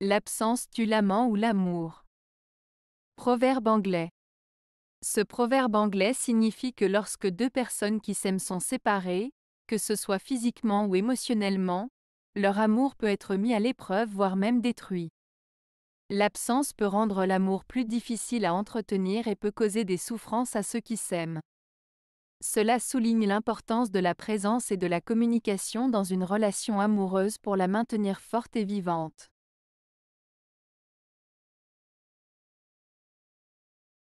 L'absence tue l'amant ou l'amour. Proverbe anglais. Ce proverbe anglais signifie que lorsque deux personnes qui s'aiment sont séparées, que ce soit physiquement ou émotionnellement, leur amour peut être mis à l'épreuve voire même détruit. L'absence peut rendre l'amour plus difficile à entretenir et peut causer des souffrances à ceux qui s'aiment. Cela souligne l'importance de la présence et de la communication dans une relation amoureuse pour la maintenir forte et vivante.